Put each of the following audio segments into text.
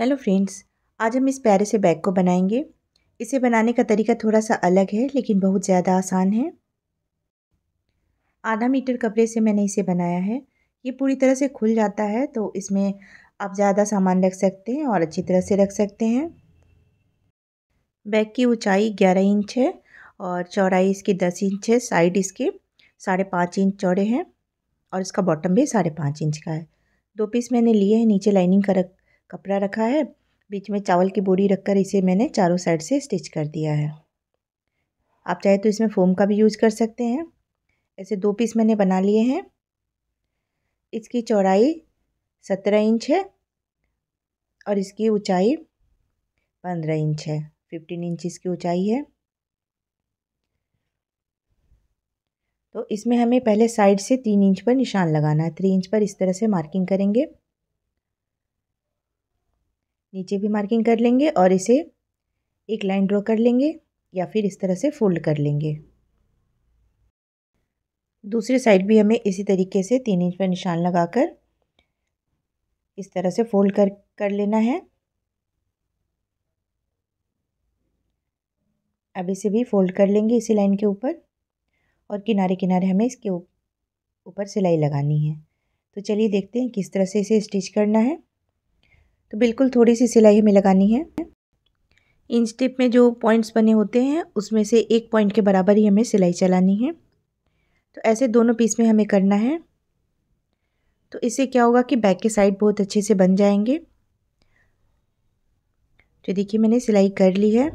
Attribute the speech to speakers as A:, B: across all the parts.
A: hello friends आज हम इस प्यारे से बैग को बनाएंगे इसे बनाने का तरीका थोड़ा सा अलग है लेकिन बहुत ज़्यादा आसान है आधा मीटर कपड़े से मैंने इसे बनाया है ये पूरी तरह से खुल जाता है तो इसमें आप ज़्यादा सामान रख सकते हैं और अच्छी तरह से रख सकते हैं बैग की ऊंचाई 11 इंच है और चौड़ाई इसकी 10 इंच है साइड इसके साढ़े पाँच इंच चौड़े हैं और इसका बॉटम भी साढ़े पाँच इंच का है दो पीस मैंने लिए हैं नीचे लाइनिंग का रख कपड़ा रखा है बीच में चावल की बोरी रखकर इसे मैंने चारों साइड से स्टिच कर दिया है आप चाहे तो इसमें फ़ोम का भी यूज़ कर सकते हैं ऐसे दो पीस मैंने बना लिए हैं इसकी चौड़ाई सत्रह इंच है और इसकी ऊंचाई पंद्रह इंच है फिफ्टीन इंच इसकी ऊंचाई है तो इसमें हमें पहले साइड से तीन इंच पर निशान लगाना है थ्री इंच पर इस तरह से मार्किंग करेंगे नीचे भी मार्किंग कर लेंगे और इसे एक लाइन ड्रॉ कर लेंगे या फिर इस तरह से फोल्ड कर लेंगे दूसरी साइड भी हमें इसी तरीके से तीन इंच पर निशान लगाकर इस तरह से फोल्ड कर कर लेना है अब इसे भी फोल्ड कर लेंगे इसी लाइन के ऊपर और किनारे किनारे हमें इसके ऊपर सिलाई लगानी है तो चलिए देखते हैं किस तरह से इसे स्टिच करना है तो बिल्कुल थोड़ी सी सिलाई हमें लगानी है इंच टिप में जो पॉइंट्स बने होते हैं उसमें से एक पॉइंट के बराबर ही हमें सिलाई चलानी है तो ऐसे दोनों पीस में हमें करना है तो इससे क्या होगा कि बैक के साइड बहुत अच्छे से बन जाएंगे तो देखिए मैंने सिलाई कर ली है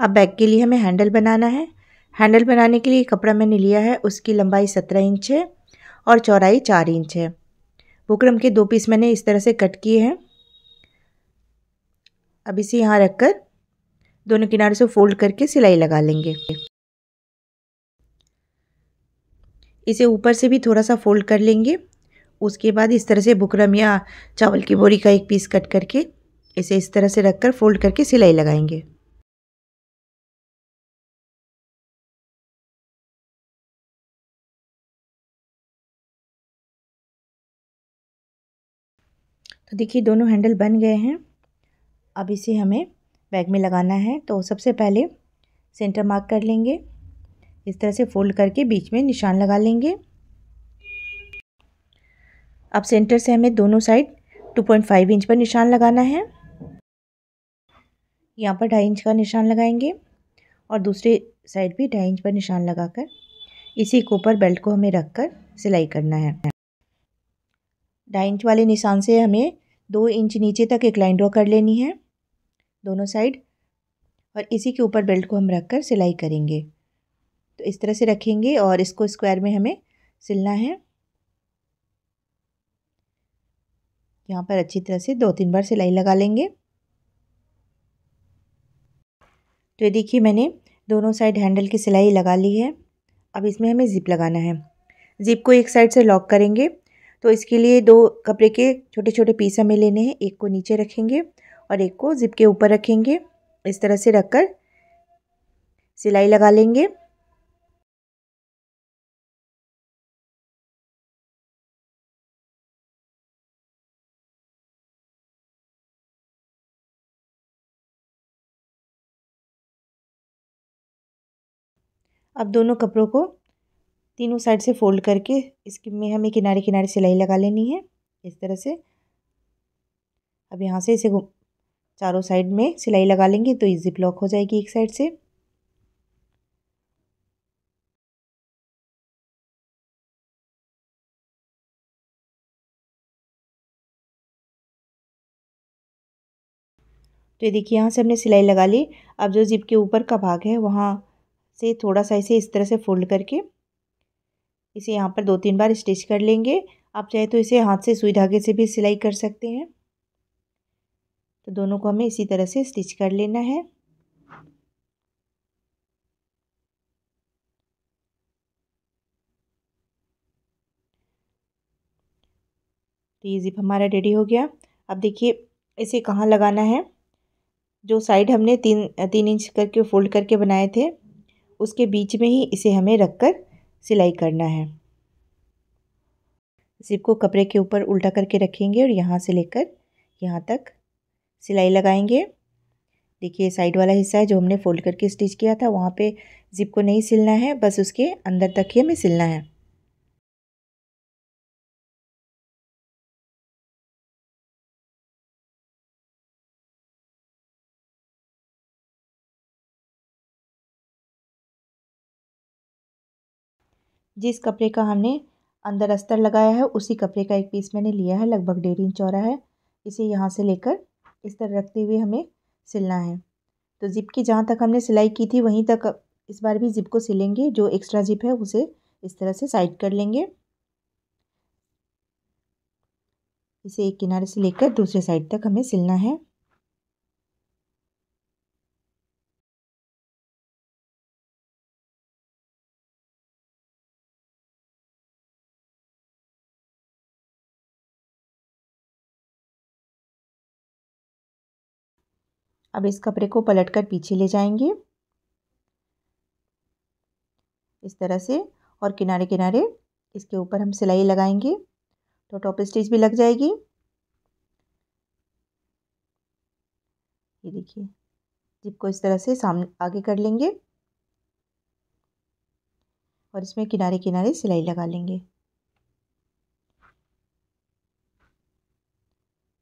A: अब बैक के लिए हमें हैंडल बनाना है हैंडल बनाने के लिए कपड़ा मैंने लिया है उसकी लंबाई सत्रह इंच है और चौड़ाई चार इंच है बुकरम के दो पीस मैंने इस तरह से कट किए हैं अब इसे यहाँ रख कर दोनों किनारे से फोल्ड करके सिलाई लगा लेंगे इसे ऊपर से भी थोड़ा सा फोल्ड कर लेंगे उसके बाद इस तरह से बुकरम या चावल की बोरी का एक पीस कट करके इसे इस तरह से रखकर फोल्ड करके सिलाई लगाएंगे तो देखिए दोनों हैंडल बन गए हैं अब इसे हमें बैग में लगाना है तो सबसे पहले सेंटर मार्क कर लेंगे इस तरह से फोल्ड करके बीच में निशान लगा लेंगे अब सेंटर से हमें दोनों साइड 2.5 इंच पर निशान लगाना है यहाँ पर ढाई इंच का निशान लगाएंगे और दूसरे साइड भी ढाई इंच पर निशान लगाकर इसी के ऊपर बेल्ट को हमें रख कर सिलाई करना है ढाई इंच वाले निशान से हमें दो इंच नीचे तक एक लाइन ड्रॉ कर लेनी है दोनों साइड और इसी के ऊपर बेल्ट को हम रख कर सिलाई करेंगे तो इस तरह से रखेंगे और इसको स्क्वायर में हमें सिलना है यहाँ पर अच्छी तरह से दो तीन बार सिलाई लगा लेंगे तो ये देखिए मैंने दोनों साइड हैंडल की सिलाई लगा ली है अब इसमें हमें ज़िप लगाना है ज़िप को एक साइड से लॉक करेंगे तो इसके लिए दो कपड़े के छोटे छोटे पीस हमें लेने हैं एक को नीचे रखेंगे और एक को जिप के ऊपर रखेंगे इस तरह से रखकर सिलाई लगा लेंगे अब दोनों कपड़ों को तीनों साइड से फोल्ड करके इसके में हमें किनारे किनारे सिलाई लगा लेनी है इस तरह से अब यहाँ से इसे चारों साइड में सिलाई लगा लेंगे तो इजी ब्लॉक हो जाएगी एक साइड से तो ये देखिए यहाँ से हमने सिलाई लगा ली अब जो जिप के ऊपर का भाग है वहाँ से थोड़ा सा इसे इस तरह से फोल्ड करके इसे यहाँ पर दो तीन बार स्टिच कर लेंगे आप चाहे तो इसे हाथ से सुई धागे से भी सिलाई कर सकते हैं तो दोनों को हमें इसी तरह से स्टिच कर लेना है तो ये ज़िप हमारा रेडी हो गया अब देखिए इसे कहाँ लगाना है जो साइड हमने तीन तीन इंच करके फोल्ड करके बनाए थे उसके बीच में ही इसे हमें रख कर सिलाई करना है ज़िप को कपड़े के ऊपर उल्टा करके रखेंगे और यहाँ से लेकर यहाँ तक सिलाई लगाएंगे देखिए साइड वाला हिस्सा है जो हमने फोल्ड करके स्टिच किया था वहाँ पे ज़िप को नहीं सिलना है बस उसके अंदर तक ही हमें सिलना है जिस कपड़े का हमने अंदर अस्तर लगाया है उसी कपड़े का एक पीस मैंने लिया है लगभग डेढ़ इंच चौड़ा है इसे यहाँ से लेकर इस तरह रखते हुए हमें सिलना है तो ज़िप की जहाँ तक हमने सिलाई की थी वहीं तक इस बार भी ज़िप को सिलेंगे जो एक्स्ट्रा ज़िप है उसे इस तरह से साइड कर लेंगे इसे एक किनारे से लेकर दूसरे साइड तक हमें सिलना है अब इस कपड़े को पलट कर पीछे ले जाएंगे इस तरह से और किनारे किनारे इसके ऊपर हम सिलाई लगाएंगे तो टॉप स्टिच भी लग जाएगी ये देखिए जिप को इस तरह से सामने आगे कर लेंगे और इसमें किनारे किनारे सिलाई लगा लेंगे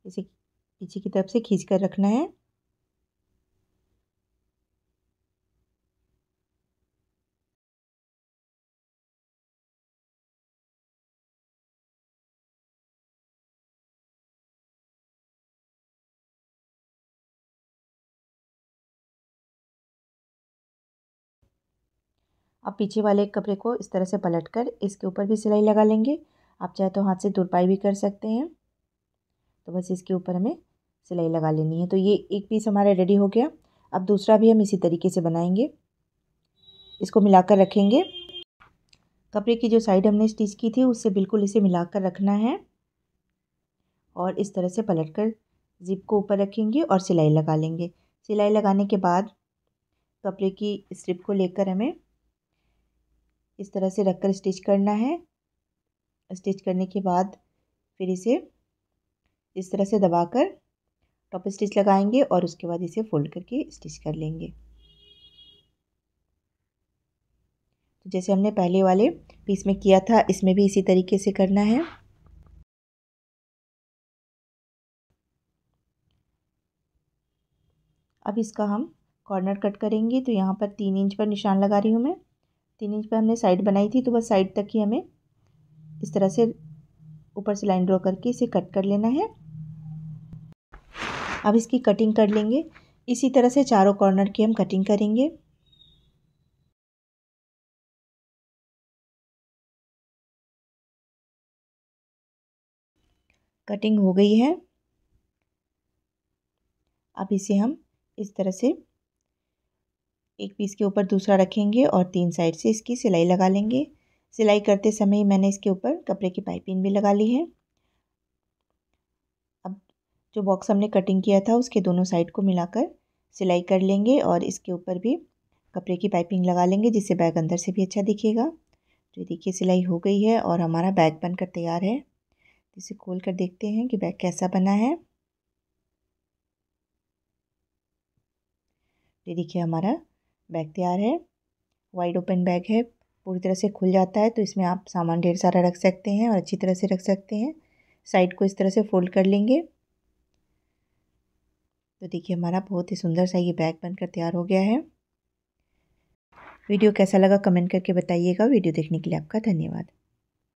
A: इसे पीछे की तरफ से खींच कर रखना है अब पीछे वाले कपड़े को इस तरह से पलट कर इसके ऊपर भी सिलाई लगा लेंगे आप चाहे तो हाथ से तुरपाई भी कर सकते हैं तो बस इसके ऊपर हमें सिलाई लगा लेनी है तो ये एक पीस हमारा रेडी हो गया अब दूसरा भी हम इसी तरीके से बनाएंगे इसको मिलाकर रखेंगे कपड़े की जो साइड हमने स्टिच की थी उससे बिल्कुल इसे मिलाकर रखना है और इस तरह से पलट कर जिप को ऊपर रखेंगे और सिलाई लगा लेंगे सिलाई लगाने के बाद कपड़े की स्ट्रिप को लेकर हमें इस तरह से रखकर स्टिच करना है स्टिच करने के बाद फिर इसे इस तरह से दबाकर टॉप स्टिच लगाएंगे और उसके बाद इसे फोल्ड करके स्टिच कर लेंगे तो जैसे हमने पहले वाले पीस में किया था इसमें भी इसी तरीके से करना है अब इसका हम कॉर्नर कट करेंगे तो यहाँ पर तीन इंच पर निशान लगा रही हूँ मैं तीन इंच पर हमने साइड बनाई थी तो बस साइड तक ही हमें इस तरह से ऊपर से लाइन ड्रॉ करके इसे कट कर लेना है अब इसकी कटिंग कर लेंगे इसी तरह से चारों कॉर्नर की हम कटिंग करेंगे कटिंग हो गई है अब इसे हम इस तरह से एक पीस के ऊपर दूसरा रखेंगे और तीन साइड से इसकी सिलाई लगा लेंगे सिलाई करते समय मैंने इसके ऊपर कपड़े की पाइपिंग भी लगा ली है अब जो बॉक्स हमने कटिंग किया था उसके दोनों साइड को मिलाकर सिलाई कर लेंगे और इसके ऊपर भी कपड़े की पाइपिंग लगा लेंगे जिससे बैग अंदर से भी अच्छा दिखेगा तो देखिए सिलाई हो गई है और हमारा बैग बनकर तैयार है इसे खोल कर देखते हैं कि बैग कैसा बना है ये देखिए हमारा बैग तैयार है वाइड ओपन बैग है पूरी तरह से खुल जाता है तो इसमें आप सामान ढेर सारा रख सकते हैं और अच्छी तरह से रख सकते हैं साइड को इस तरह से फोल्ड कर लेंगे तो देखिए हमारा बहुत ही सुंदर सा ये बैग बनकर तैयार हो गया है वीडियो कैसा लगा कमेंट करके बताइएगा वीडियो देखने के लिए आपका धन्यवाद